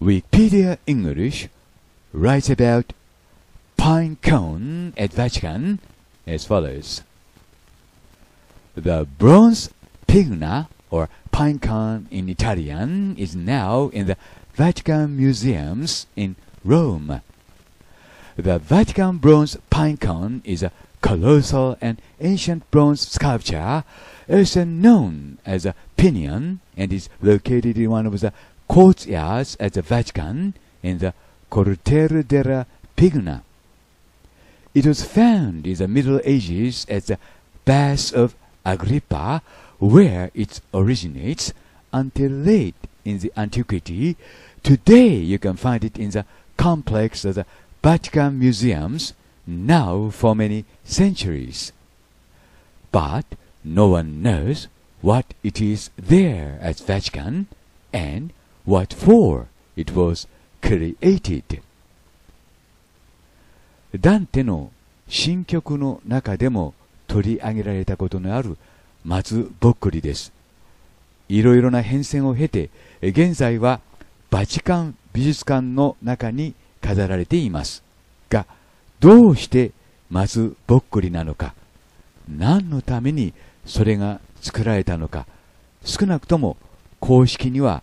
Wikipedia English writes about pine cone at Vatican as follows. The bronze pigna or pine cone in Italian is now in the Vatican Museums in Rome. The Vatican bronze pine cone is a colossal and ancient bronze sculpture, also known as a pinion, and is located in one of the courtyards at the Vatican in the Cortero della Pigna. It was found in the Middle Ages at the Baths of Agrippa, where it originates, until late in the antiquity. Today you can find it in the complex of the Vatican museums, now for many centuries. But no one knows what it is there at Vatican, and what for it was created ダンテの新曲の中でも取り上げられたことのある松ぼっくりですいろいろな変遷を経て現在はバチカン美術館の中に飾られていますがどうして松ぼっくりなのか何のためにそれが作られたのか少なくとも公式には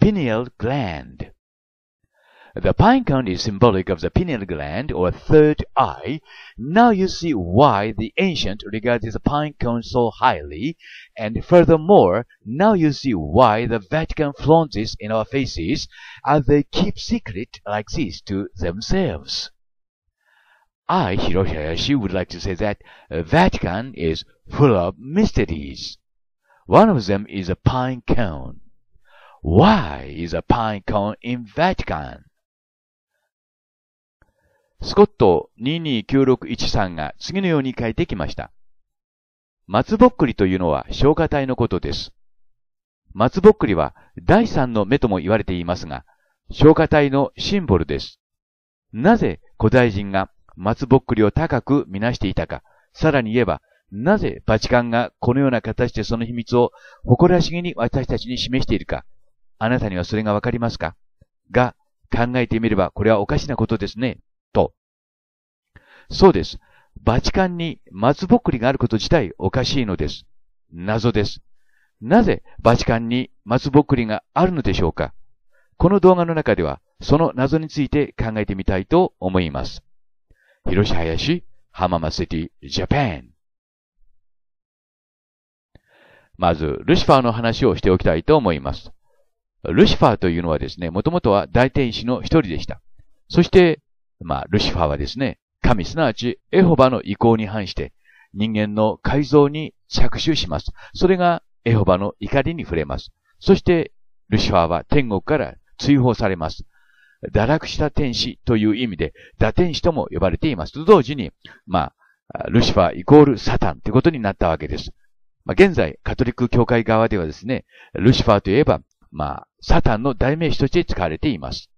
pineal gland. The pine cone is symbolic of the pineal gland or third eye. Now you see why the ancient regarded the pine cone so highly, and furthermore, now you see why the Vatican flaunts it in our faces as they keep secret like this to themselves. I, Hiroshi Hayashi, would like to say that Vatican is full of mysteries. One of them is a pine cone. Why is a pine cone in Vatican? スコット229613が次のように書いてきました。松ぼっくりというのは消化体のことです。松ぼっくりは第三の目とも言われていますが、消化体のシンボルです。なぜ古代人が松ぼっくりを高くみなしていたか、さらに言えば、なぜバチカンがこのような形でその秘密を誇らしげに私たちに示しているか、あなたにはそれがわかりますかが、考えてみればこれはおかしなことですね。と。そうです。バチカンに松ぼっくりがあること自体おかしいのです。謎です。なぜバチカンに松ぼっくりがあるのでしょうかこの動画の中ではその謎について考えてみたいと思います。広し林、浜松シティ、ジャパン。まず、ルシファーの話をしておきたいと思います。ルシファーというのはですね、もともとは大天使の一人でした。そして、まあ、ルシファーはですね、神すなわちエホバの意向に反して、人間の改造に着手します。それがエホバの怒りに触れます。そして、ルシファーは天国から追放されます。堕落した天使という意味で、堕天使とも呼ばれています。と同時に、まあ、ルシファーイコールサタンということになったわけです。まあ、現在、カトリック教会側ではですね、ルシファーといえば、まあ、サタンの代名詞として使われています。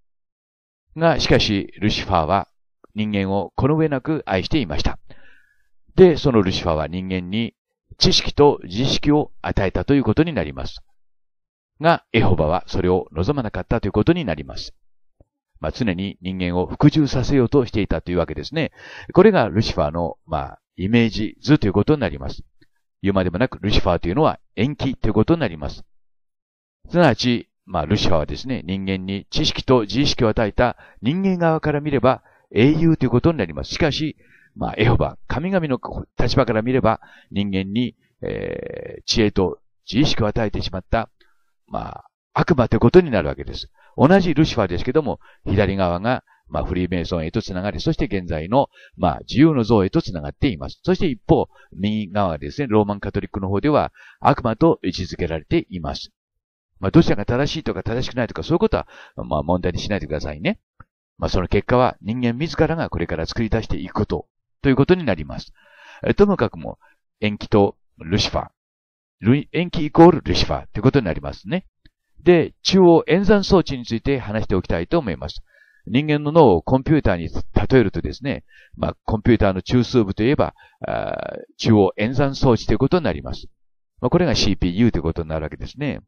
が、しかし、ルシファーは人間をこの上なく愛していました。で、そのルシファーは人間に知識と自意識を与えたということになります。が、エホバはそれを望まなかったということになります。まあ、常に人間を服従させようとしていたというわけですね。これがルシファーの、まあ、イメージ図ということになります。言うまでもなく、ルシファーというのは延期ということになります。すなわち、まあ、ルシファーはですね、人間に知識と自意識を与えた人間側から見れば英雄ということになります。しかし、まあ、エホバ、神々の立場から見れば、人間に、えー、知恵と自意識を与えてしまった、まあ、悪魔ということになるわけです。同じルシファーですけども、左側が、まあ、フリーメイソンへと繋がり、そして現在の、まあ、自由の像へと繋がっています。そして一方、右側ですね、ローマンカトリックの方では、悪魔と位置づけられています。まあ、どちらが正しいとか正しくないとか、そういうことは、まあ、問題にしないでくださいね。まあ、その結果は人間自らがこれから作り出していくこと、ということになります。ともかくも、延期とルシファー。延期イコールルシファーということになりますね。で、中央演算装置について話しておきたいと思います。人間の脳をコンピューターに例えるとですね、まあ、コンピューターの中枢部といえば、中央演算装置ということになります。まあ、これが CPU ということになるわけですね。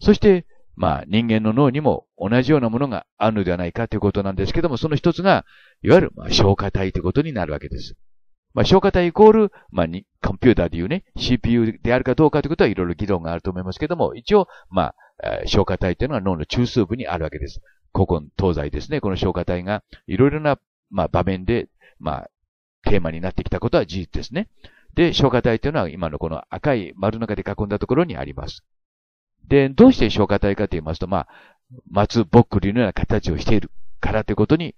そして、まあ人間の脳にも同じようなものがあるのではないかということなんですけども、その一つが、いわゆるまあ消化体ということになるわけです。まあ消化体イコール、まあに、コンピューターでいうね、CPU であるかどうかということはいろいろ議論があると思いますけども、一応、まあ、消化体というのは脳の中枢部にあるわけです。古今東西ですね、この消化体がいろいろな、まあ、場面で、まあ、テーマになってきたことは事実ですね。で、消化体というのは今のこの赤い丸の中で囲んだところにあります。で、どうして消化体かと言いますと、まあ、松ぼっくりのような形をしているからということに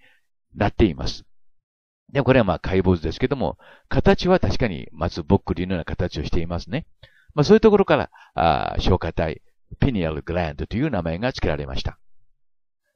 なっています。で、これはまあ解剖図ですけども、形は確かに松ぼっくりのような形をしていますね。まあそういうところから、あ消化体、ピニアルグランドという名前が付けられました。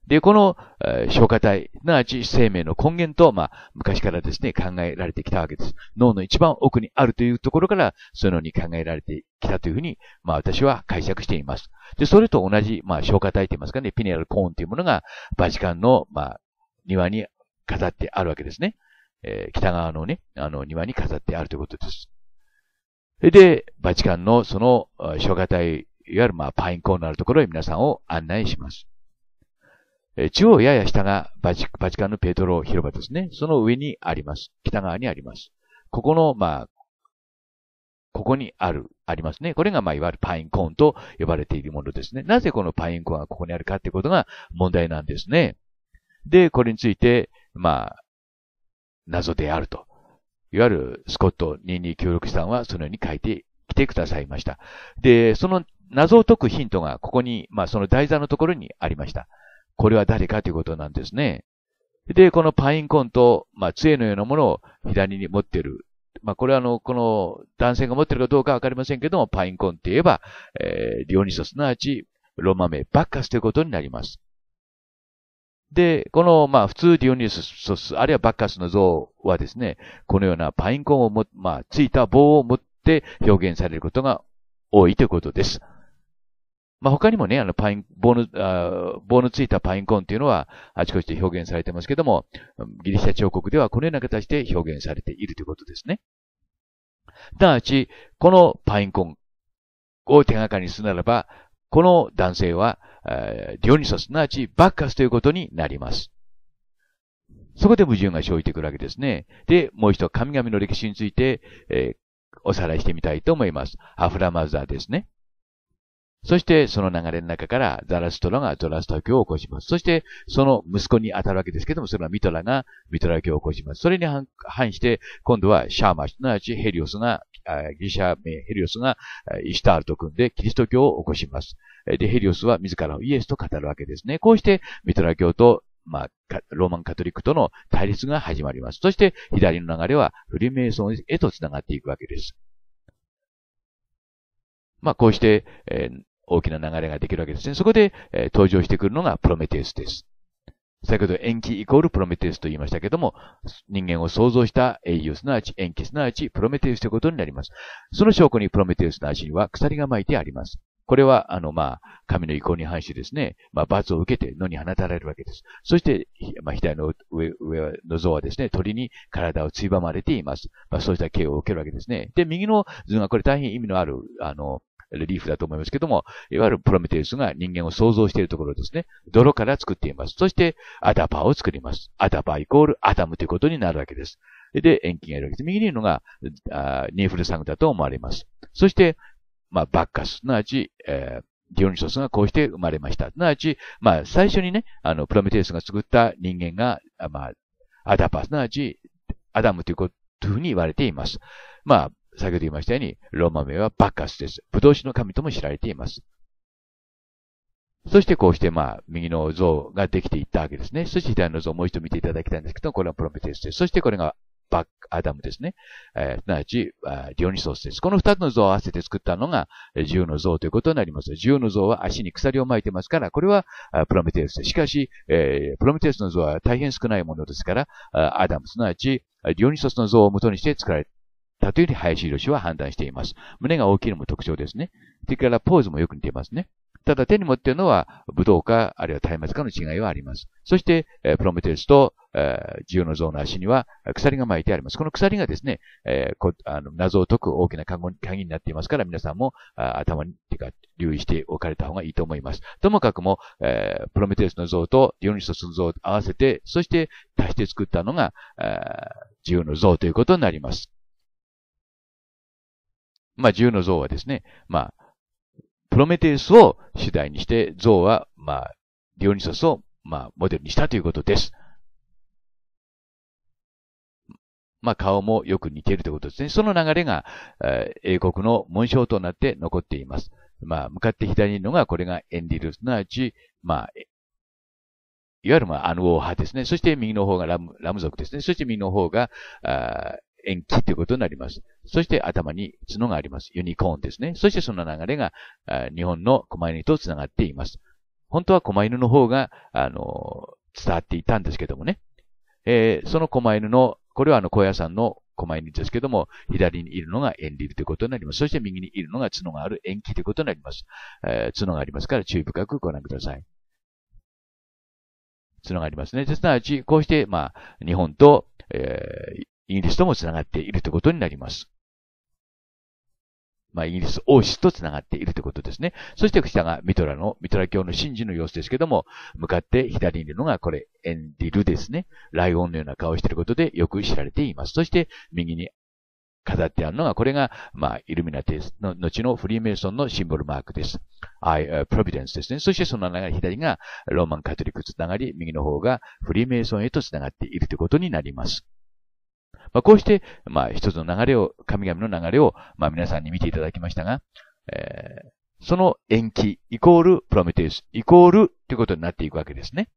で、この、え消化体、すなわち生命の根源と、まあ、昔からですね、考えられてきたわけです。脳の一番奥にあるというところから、そのように考えられてきたというふうに、まあ、私は解釈しています。で、それと同じ、まあ、消化体と言いますかね、ピネアルコーンというものが、バチカンの、まあ、庭に飾ってあるわけですね。えー、北側のね、あの、庭に飾ってあるということです。で、バチカンのその、消化体、いわゆるまあ、パインコーンのあるところへ皆さんを案内します。中央やや下がバチバチカンのペトロ広場ですね。その上にあります。北側にあります。ここの、まあ、ここにある、ありますね。これが、まあ、いわゆるパインコーンと呼ばれているものですね。なぜこのパインコーンがここにあるかってことが問題なんですね。で、これについて、まあ、謎であると。いわゆるスコット2296さんはそのように書いてきてくださいました。で、その謎を解くヒントがここに、まあその台座のところにありました。これは誰かということなんですね。で、このパインコンと、まあ、杖のようなものを左に持っている。まあ、これはあの、この男性が持っているかどうかわかりませんけども、パインコンって言えば、えー、リオニソすなわち、ロマ名バッカスということになります。で、この、まあ、普通ディオニソス、あるいはバッカスの像はですね、このようなパインコンをも、まあ、ついた棒を持って表現されることが多いということです。まあ、他にもね、あの、パイン、棒の、あ棒のついたパインコーンっていうのは、あちこちで表現されてますけども、ギリシャ彫刻ではこのような形で表現されているということですね。なだち、このパインコーンを手がかりにするならば、この男性は、ディオニソス、すなわちバッカスということになります。そこで矛盾が生じてくるわけですね。で、もう一度神々の歴史について、えー、おさらいしてみたいと思います。アフラマザーですね。そして、その流れの中から、ザラストラがドラスラ教を起こします。そして、その息子に当たるわけですけども、それはミトラがミトラ教を起こします。それに反して、今度はシャーマ、すなわちヘリオスが、ギリシャ名ヘリオスがイシュタールと組んでキリスト教を起こします。で、ヘリオスは自らをイエスと語るわけですね。こうして、ミトラ教とまあ、ローマンカトリックとの対立が始まります。そして、左の流れはフリーメイソンへと繋がっていくわけです。まあ、こうして、えー、大きな流れができるわけですね。そこで、えー、登場してくるのがプロメテウスです。先ほど延期イコールプロメテウスと言いましたけども、人間を創造した英雄、すなわち延期、すなわちプロメテウスということになります。その証拠にプロメテウスの足には鎖が巻いてあります。これは、あの、まあ、神の意向に反してですね、まあ、罰を受けて野に放たれるわけです。そして、まあ、左の上、上の像はですね、鳥に体をついばまれています。まあ、そうした刑を受けるわけですね。で、右の図がこれ大変意味のある、あの、リーフだと思いますけども、いわゆるプロメテウスが人間を創造しているところですね。泥から作っています。そして、アダパーを作ります。アダパーイコールアダムということになるわけです。で、遠近がいるわけです。右にいるのが、あニーフルサングだと思われます。そして、まあ、バッカス、すなわち、えーディオニソスがこうして生まれました。すなわち、まあ、最初にね、あの、プロメテウスが作った人間が、まあ、アダパー、すなわち、アダムということ、というふうに言われています。まあ、先ほど言いましたように、ローマ名はバッカスです。葡萄酒の神とも知られています。そしてこうして、まあ、右の像ができていったわけですね。そして左の像をもう一度見ていただきたいんですけど、これはプロメテウスです。そしてこれがバッアダムですね。えー、すなわち、ディオニソースです。この二つの像を合わせて作ったのが、自由の像ということになります。自由の像は足に鎖を巻いてますから、これはプロメテウスです。しかし、えー、プロメテウスの像は大変少ないものですから、アダム、すなわち、ディオニソスの像を元にして作られたとに林博士は判断しています。胸が大きいのも特徴ですね。それからポーズもよく似てますね。ただ手に持っているのは武道か、あるいは松明かの違いはあります。そして、プロメテウスと、えー、ジオノの足には鎖が巻いてあります。この鎖がですね、えー、あの謎を解く大きな鍵になっていますから、皆さんも頭に、てか、留意しておかれた方がいいと思います。ともかくも、えー、プロメテウスの像とディオニソスの像を合わせて、そして足して作ったのが、えー、ジオの像ということになります。まあ、自由の像はですね、まあ、プロメテウスを主題にして、像は、まあ、ディオニソスを、まあ、モデルにしたということです。まあ、顔もよく似ているということですね。その流れが、えー、英国の紋章となって残っています。まあ、向かって左にいるのが、これがエンディル、すなわち、まあ、いわゆる、まあ、アヌオー派ですね。そして右の方がラム、ラム族ですね。そして右の方が、あ延期ということになります。そして頭に角があります。ユニコーンですね。そしてその流れが、日本の狛犬と繋がっています。本当は狛犬の方が、あの、伝わっていたんですけどもね。えー、その狛犬の、これはあの、小屋さんの狛犬ですけども、左にいるのが縁流ということになります。そして右にいるのが角がある円気ということになります。えー、角がありますから注意深くご覧ください。角がありますね。ですなわち、こうして、まあ、日本と、えー、イギリスともつながっているということになります。まあ、イギリス王室と繋がっているということですね。そしてこちらがミトラの、ミトラ教の神事の様子ですけども、向かって左にいるのがこれ、エンディルですね。ライオンのような顔をしていることでよく知られています。そして右に飾ってあるのが、これが、まあ、イルミナテスの、後のフリーメイソンのシンボルマークです。I, uh, Providence ですね。そしてその流れ左がローマンカトリックつながり、右の方がフリーメイソンへとつながっているということになります。まあ、こうして、まあ、一つの流れを、神々の流れを、まあ、皆さんに見ていただきましたが、えー、その延期、イコール、プロメテウス、イコール、ということになっていくわけですね。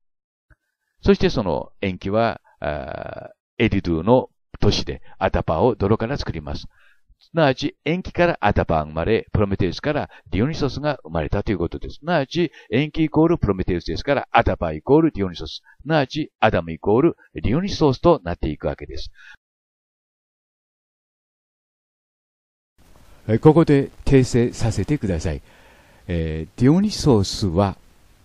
そしてその延期は、エディドゥの都市でアタパーを泥から作ります。すなわち、延期からアタパーが生まれ、プロメテウスからディオニソスが生まれたということです。すなわち、延期イコールプロメテウスですから、アタパーイコールディオニソス。すなわち、アダムイコールディオニソスとなっていくわけです。ここで訂正させてください、えー、ディオニソスは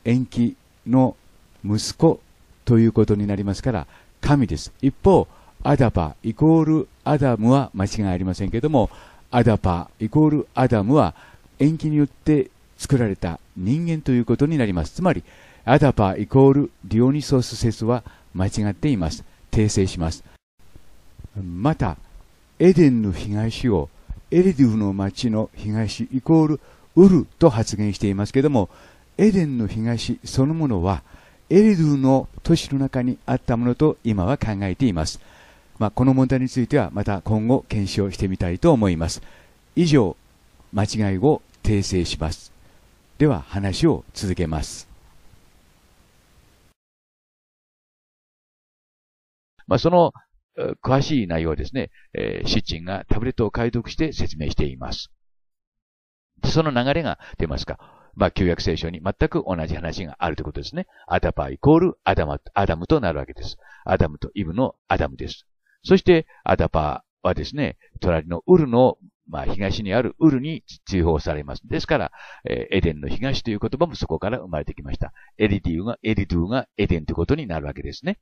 延期の息子ということになりますから神です一方アダパイコールアダムは間違いありませんけどもアダパイコールアダムは延期によって作られた人間ということになりますつまりアダパイコールディオニソス説は間違っています訂正しますまたエデンの東をエリディフの町の東イコールウルと発言していますけれどもエデンの東そのものはエリドゥの都市の中にあったものと今は考えています、まあ、この問題についてはまた今後検証してみたいと思います以上間違いを訂正しますでは話を続けますまあ、その詳しい内容はですね、えー、シッチンがタブレットを解読して説明しています。その流れが、出ますか、まあ、旧約聖書に全く同じ話があるということですね。アダパイコールアダマ、アダムとなるわけです。アダムとイブのアダムです。そして、アダパはですね、隣のウルの、まあ、東にあるウルに追放されます。ですから、えー、エデンの東という言葉もそこから生まれてきました。エリディウが、エリドゥがエデンということになるわけですね。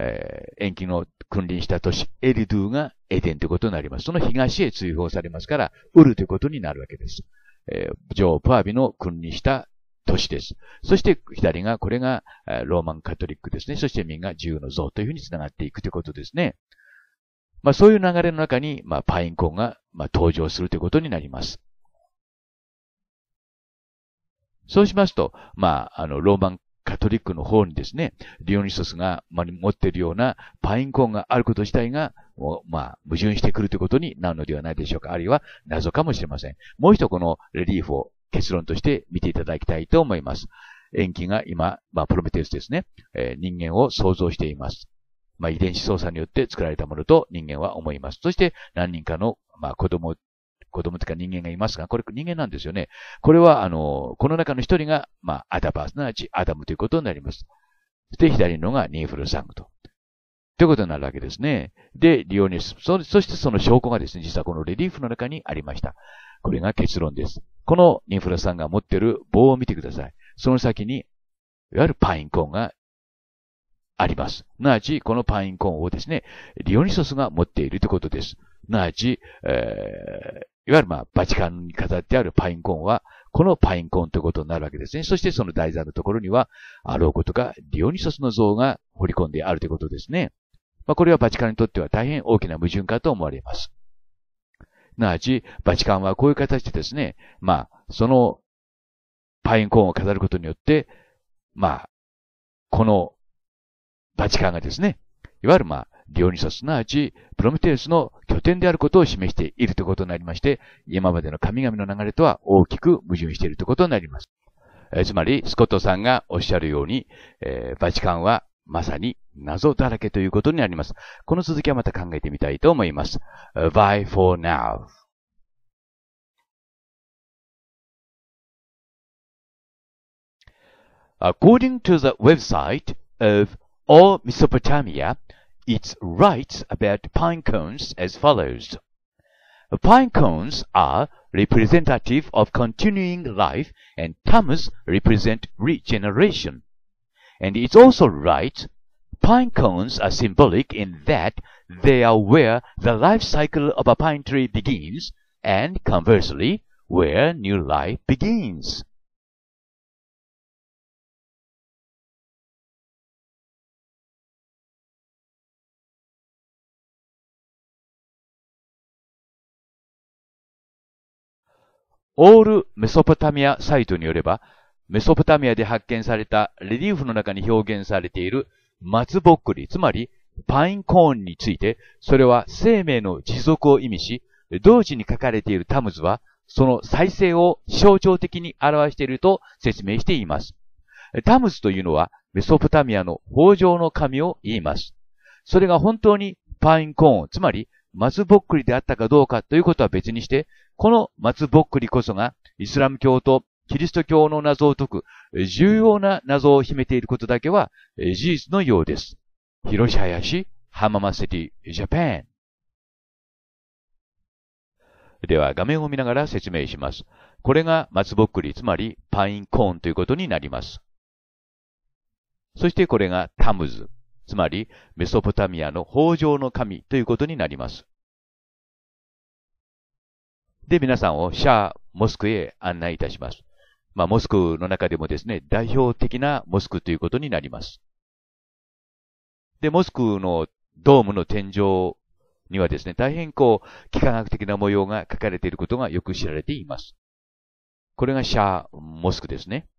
えー、延期の君臨した都市、エリドゥがエデンということになります。その東へ追放されますから、ウルということになるわけです。えー、ョー・プアビの君臨した都市です。そして左が、これが、ローマンカトリックですね。そして右が自由の像というふうに繋がっていくということですね。まあそういう流れの中に、まあパインコンが、まあ、登場するということになります。そうしますと、まあ、あの、ローマンカトリックの方にですね、リオニソスが、ま持っているようなパインコーンがあること自体が、まあ、矛盾してくるということになるのではないでしょうか。あるいは謎かもしれません。もう一度このレリーフを結論として見ていただきたいと思います。延期が今、まあ、プロメテウスですね、えー、人間を想像しています。まあ、遺伝子操作によって作られたものと人間は思います。そして何人かの、まあ、子供子供とか人間がいますが、これ人間なんですよね。これは、あの、この中の一人が、まあ、アダバ、すなわちアダムということになります。そして左のがニーフルサングと。ということになるわけですね。で、リオネスそ。そしてその証拠がですね、実はこのレリーフの中にありました。これが結論です。このニンフラさんが持っている棒を見てください。その先に、いわゆるパインコーンがあります。なわち、このパインコーンをですね、リオニソスが持っているということです。なち、えー、いわゆるまあ、バチカンに飾ってあるパインコーンは、このパインコーンということになるわけですね。そしてその台座のところには、アローゴとかリオニソスの像が彫り込んであるということですね。まあ、これはバチカンにとっては大変大きな矛盾かと思われます。なわち、バチカンはこういう形でですね、まあ、そのパインコーンを飾ることによって、まあ、このバチカンがですね、いわゆるまあ、リオニソスなわち、プロメテウスの拠点であることを示しているということになりまして、今までの神々の流れとは大きく矛盾しているということになります。えつまり、スコットさんがおっしゃるように、えー、バチカンはまさに謎だらけということになります。この続きはまた考えてみたいと思います。Bye for now. According to the website of All Mesopotamia, it writes about pine cones as follows. Pine cones are representative of continuing life and tamas represent regeneration. And it also writes, pine cones are symbolic in that they are where the life cycle of a pine tree begins and conversely, where new life begins. オールメソポタミアサイトによれば、メソポタミアで発見されたレリーフの中に表現されている松ぼっくり、つまりパインコーンについて、それは生命の持続を意味し、同時に書かれているタムズは、その再生を象徴的に表していると説明しています。タムズというのは、メソポタミアの豊穣の神を言います。それが本当にパインコーン、つまり松ぼっくりであったかどうかということは別にして、この松ぼっくりこそが、イスラム教とキリスト教の謎を解く、重要な謎を秘めていることだけは、事実のようです。広し林、浜松セティ、ジャパン。では画面を見ながら説明します。これが松ぼっくり、つまりパインコーンということになります。そしてこれがタムズ。つまりメソポタミアの豊穣の神ということになります。で、皆さんをシャー・モスクへ案内いたします。まあ、モスクの中でもですね、代表的なモスクということになります。で、モスクのドームの天井にはですね、大変こう、幾何学的な模様が書かれていることがよく知られています。これがシャー・モスクですね。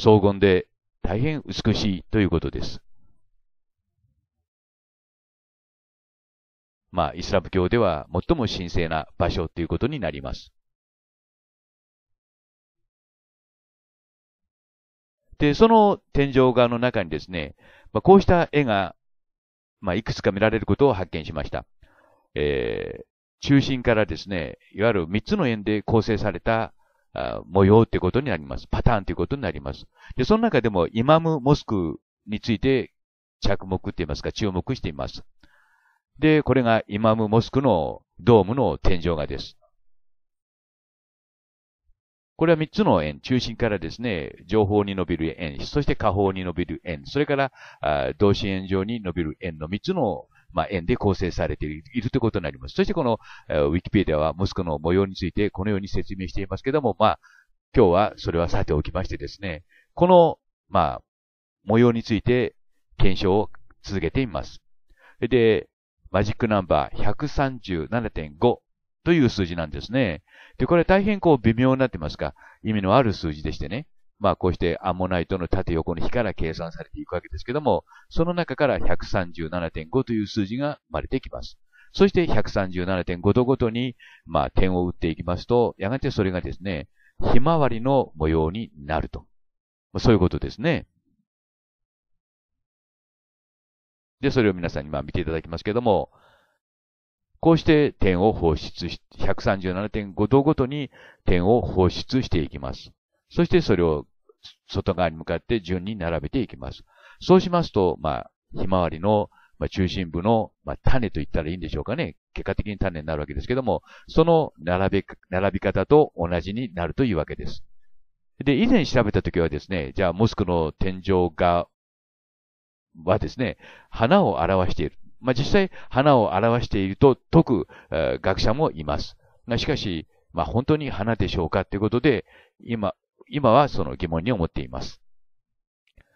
荘厳で大変美しいということです。まあ、イスラム教では最も神聖な場所ということになります。で、その天井画の中にですね、まあ、こうした絵が、まあ、いくつか見られることを発見しました。えー、中心からですね、いわゆる3つの円で構成された模様ってことになります。パターンっいうことになります。で、その中でもイマム・モスクについて着目って言いますか、注目しています。で、これがイマム・モスクのドームの天井画です。これは3つの円、中心からですね、上方に伸びる円、そして下方に伸びる円、それから、同心円上に伸びる円の3つのまあ、円で構成されているということになります。そしてこの、えー、ウィキペディアはモスクの模様についてこのように説明していますけども、まあ、今日はそれはさておきましてですね、この、まあ、模様について検証を続けています。で、マジックナンバー137.5という数字なんですね。で、これ大変こう微妙になってますが、意味のある数字でしてね。まあこうしてアンモナイトの縦横の比から計算されていくわけですけども、その中から137.5という数字が生まれてきます。そして137.5度ごとに、まあ点を打っていきますと、やがてそれがですね、ひまわりの模様になると。そういうことですね。で、それを皆さんにまあ見ていただきますけども、こうして点を放出し、137.5度ごとに点を放出していきます。そしてそれを外側に向かって順に並べていきます。そうしますと、まあ、ひまわりの、まあ、中心部の、まあ、種と言ったらいいんでしょうかね。結果的に種になるわけですけども、その並べ、並び方と同じになるというわけです。で、以前調べたときはですね、じゃあモスクの天井が、はですね、花を表している。まあ、実際、花を表していると解く、えー、学者もいます。しかし、まあ、本当に花でしょうかということで、今、今はその疑問に思っています。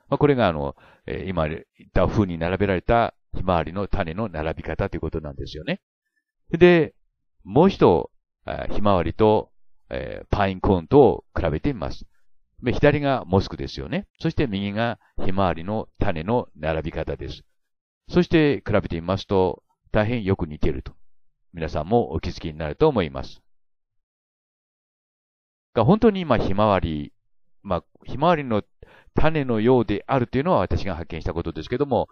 まあ、これがあの、え今言った風に並べられたひまわりの種の並び方ということなんですよね。で、もう一度、ひまわりと、えパインコーンとを比べてみます。左がモスクですよね。そして右がひまわりの種の並び方です。そして比べてみますと、大変よく似ていると。皆さんもお気づきになると思います。が本当に今、ひまわり、まあ、ひまわりの種のようであるというのは私が発見したことですけども、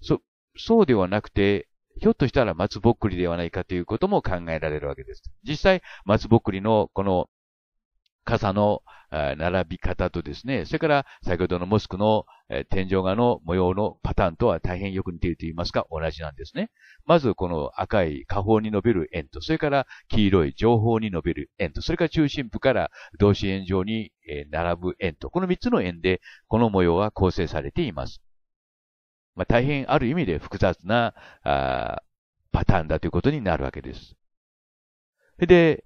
そ、そうではなくて、ひょっとしたら松ぼっくりではないかということも考えられるわけです。実際、松ぼっくりのこの傘の並び方とですね、それから先ほどのモスクの天井画の模様のパターンとは大変よく似ていると言いますか、同じなんですね。まずこの赤い下方に伸びる円と、それから黄色い上方に伸びる円と、それから中心部から同心円状に並ぶ円と、この3つの円でこの模様は構成されています。まあ、大変ある意味で複雑なパターンだということになるわけです。で、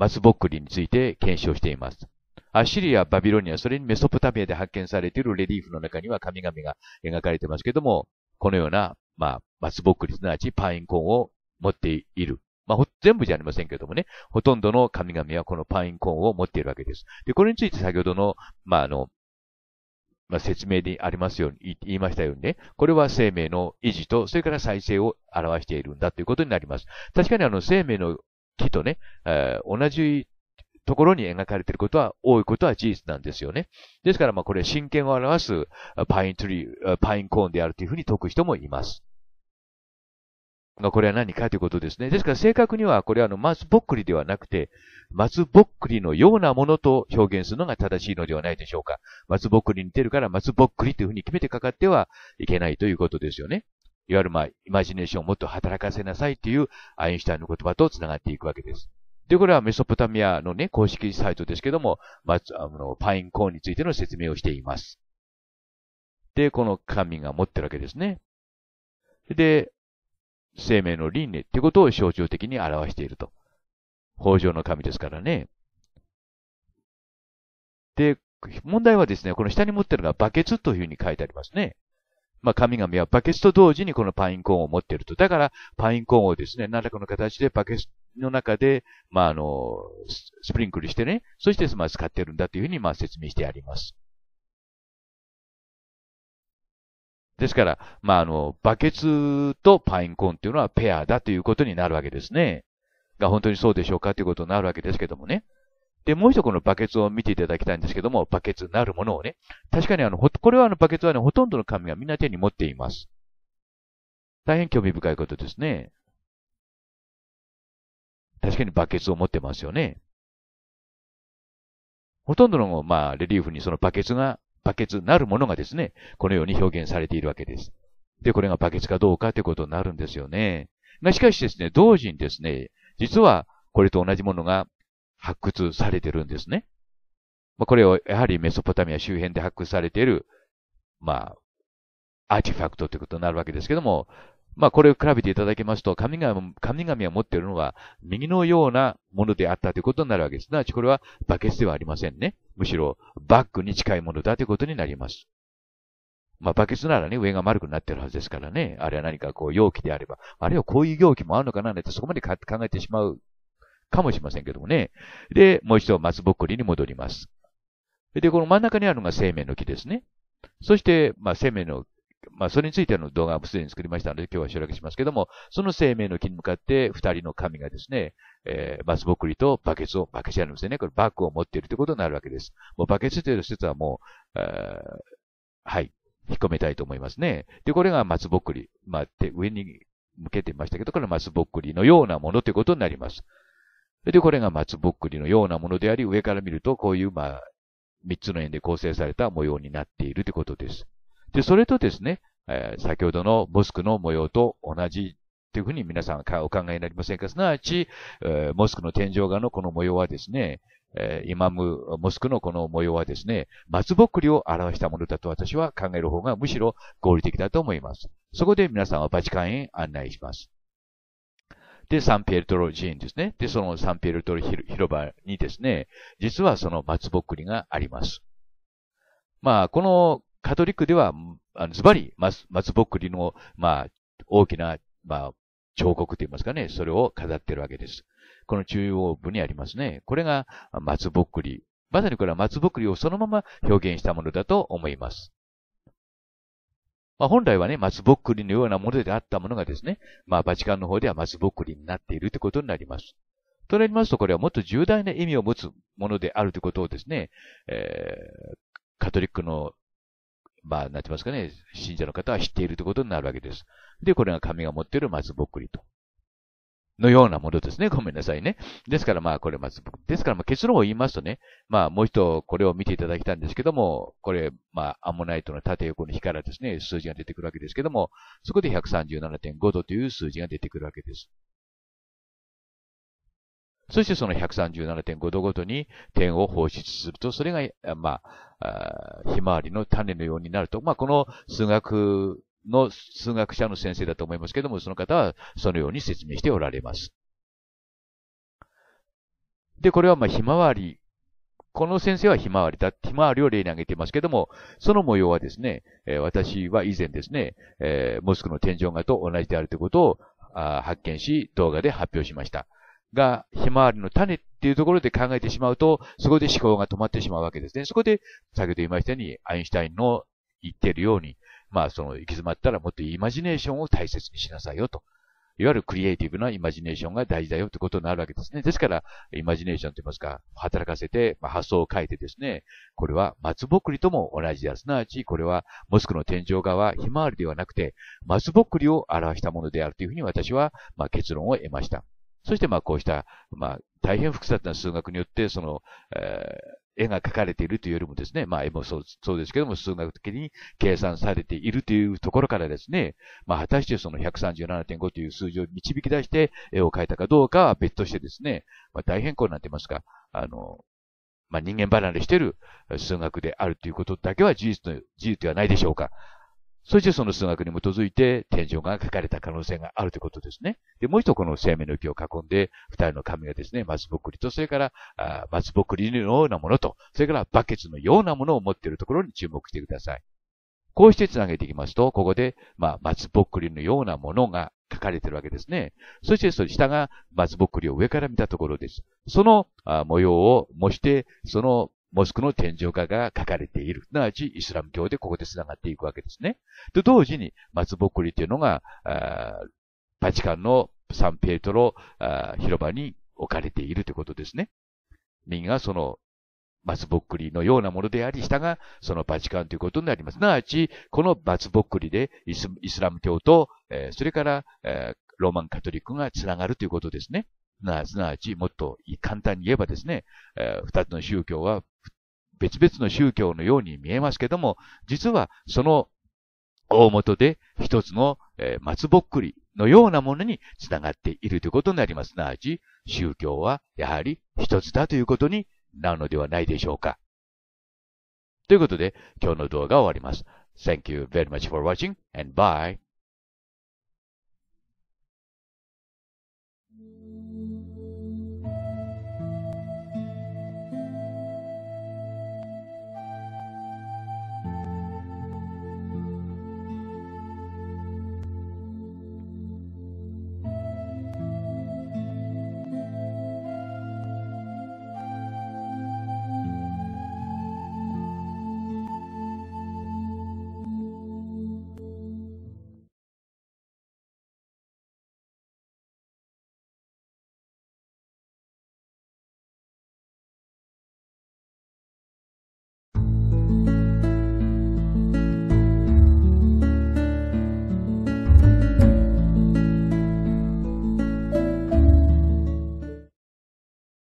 松ぼっくりについて検証しています。アッシリア、バビロニア、それにメソポタミアで発見されているレリーフの中には神々が描かれてますけども、このような、まあ、松ぼっくりすなわちパインコーンを持っている。まあ、全部じゃありませんけどもね、ほとんどの神々はこのパインコーンを持っているわけです。で、これについて先ほどの、まあ、あの、まあ、説明でありますように、言いましたようにね、これは生命の維持と、それから再生を表しているんだということになります。確かにあの生命の木とね、えー、同じところに描かれていることは、多いことは事実なんですよね。ですから、まあこれ、真剣を表すパイントリー、パインコーンであるというふうに解く人もいます。まあこれは何かということですね。ですから正確にはこれはあの松ぼっくりではなくて、松ぼっくりのようなものと表現するのが正しいのではないでしょうか。松ぼっくりに似てるから松ぼっくりというふうに決めてかかってはいけないということですよね。いわゆるまあ、イマジネーションをもっと働かせなさいっていうアインシュタインの言葉と繋がっていくわけです。で、これはメソポタミアのね、公式サイトですけども、まあ、あの、パインコーンについての説明をしています。で、この神が持ってるわけですね。で、生命の輪廻ってことを象徴的に表していると。法上の神ですからね。で、問題はですね、この下に持ってるのがバケツというふうに書いてありますね。まあ、神々はバケツと同時にこのパインコーンを持っていると。だから、パインコーンをですね、何らかの形でバケツの中で、まあ、あの、スプリンクルしてね、そして、まあ、使ってるんだというふうに、まあ、説明してあります。ですから、まあ、あの、バケツとパインコーンというのはペアだということになるわけですね。が、本当にそうでしょうかということになるわけですけどもね。で、もう一このバケツを見ていただきたいんですけども、バケツなるものをね、確かにあの、これはあの、バケツはね、ほとんどの神がみんな手に持っています。大変興味深いことですね。確かにバケツを持ってますよね。ほとんどの、まあ、レリーフにそのバケツが、バケツなるものがですね、このように表現されているわけです。で、これがバケツかどうかということになるんですよね。が、しかしですね、同時にですね、実はこれと同じものが発掘されてるんですね。まあ、これをやはりメソポタミア周辺で発掘されている、まあ、アーティファクトということになるわけですけども、まあ、これを比べていただきますと、神々、神々は持っているのは、右のようなものであったということになるわけです。すなわち、これはバケツではありませんね。むしろ、バッグに近いものだということになります。まあ、バケツならね、上が丸くなってるはずですからね。あれは何かこう、容器であれば。あるいはこういう容器もあるのかななんてそこまで考えてしまうかもしれませんけどもね。で、もう一度松ぼっくりに戻ります。で、この真ん中にあるのが生命の木ですね。そして、まあ、生命の、まあ、それについての動画をすでに作りましたので、今日は省略しますけども、その生命の木に向かって、二人の神がですね、えー、松ぼっくりとバケツを、バケツじるんですね。これバッグを持っているということになるわけです。もうバケツという説はもう、えはい、引っ込めたいと思いますね。で、これが松ぼっくり。まあ、上に向けてみましたけど、これ松ぼっくりのようなものということになります。でこれが松ぼっくりのようなものであり、上から見るとこういう、まあ、三つの円で構成された模様になっているということです。で、それとですね、えー、先ほどのモスクの模様と同じというふうに皆さんお考えになりませんかすなわち、えー、モスクの天井画のこの模様はですね、えー、イマム、モスクのこの模様はですね、松ぼっくりを表したものだと私は考える方がむしろ合理的だと思います。そこで皆さんはバチカンへ案内します。で、サンピエルトロ寺院ですね。で、そのサンピエルトロ広場にですね、実はその松ぼっくりがあります。まあ、このカトリックでは、あのズバリ松、松ぼっくりの、まあ、大きな、まあ、彫刻といいますかね、それを飾ってるわけです。この中央部にありますね。これが松ぼっくり。まさにこれは松ぼっくりをそのまま表現したものだと思います。まあ、本来はね、松ぼっくりのようなものであったものがですね、まあ、バチカンの方では松ぼっくりになっているということになります。となりますと、これはもっと重大な意味を持つものであるということをですね、えー、カトリックの、まあ、なんて言いますかね、信者の方は知っているということになるわけです。で、これが神が持っている松ぼっくりとのようなものですね。ごめんなさいね。ですからまあこれまず、ですからまあ結論を言いますとね、まあもう一度これを見ていただきたいんですけども、これまあアンモナイトの縦横の比からですね、数字が出てくるわけですけども、そこで137.5度という数字が出てくるわけです。そしてその137.5度ごとに点を放出すると、それが、まあ、ひまわりの種のようになると、まあ、この数学の数学者の先生だと思いますけども、その方はそのように説明しておられます。で、これはまあ、ひまわり。この先生はひまわりだ。ひまわりを例に挙げていますけども、その模様はですね、え私は以前ですね、えモスクの天井画と同じであるということをあ発見し、動画で発表しました。が、ひまわりの種っていうところで考えてしまうと、そこで思考が止まってしまうわけですね。そこで、先ほど言いましたように、アインシュタインの言っているように、まあ、その行き詰まったらもっとイマジネーションを大切にしなさいよと。いわゆるクリエイティブなイマジネーションが大事だよってことになるわけですね。ですから、イマジネーションと言いますか、働かせて、まあ、発想を変えてですね、これは松ぼっくりとも同じですなわち、これはモスクの天井側、ひまわりではなくて、松ぼっくりを表したものであるというふうに私は、まあ、結論を得ました。そして、まあ、こうした、まあ、大変複雑な数学によって、その、えー絵が描かれているというよりもですね、まあ絵もそうそうですけども、数学的に計算されているというところからですね、まあ果たしてその137.5という数字を導き出して絵を描いたかどうかは別としてですね、まあ大変更うなっていますが、あの、まあ人間離れしている数学であるということだけは事実の、事実ではないでしょうか。そしてその数学に基づいて天井が書かれた可能性があるということですね。で、もう一度この生命の木を囲んで、二人の神がですね、松ぼっくりと、それから、松ぼっくりのようなものと、それからバケツのようなものを持っているところに注目してください。こうして繋げていきますと、ここで、まあ、松ぼっくりのようなものが書かれているわけですね。そして、その下が松ぼっくりを上から見たところです。その模様を模して、そのモスクの天井画が書かれている。すなわち、イスラム教でここで繋がっていくわけですね。と同時に、松ぼっくりというのが、パチカンのサンペイトロ広場に置かれているということですね。右がその松ぼっくりのようなものであり、下がそのパチカンということになります。すなわち、この松ぼっくりでイスラム教と、えー、それから、えー、ローマンカトリックがつながるということですね。なすなわち、もっと簡単に言えばですね、えー、二つの宗教は別々の宗教のように見えますけども、実はその大元で一つの、え松ぼっくりのようなものにつながっているということになります。すなわち、宗教はやはり一つだということになるのではないでしょうか。ということで、今日の動画を終わります。Thank you very much for watching and bye.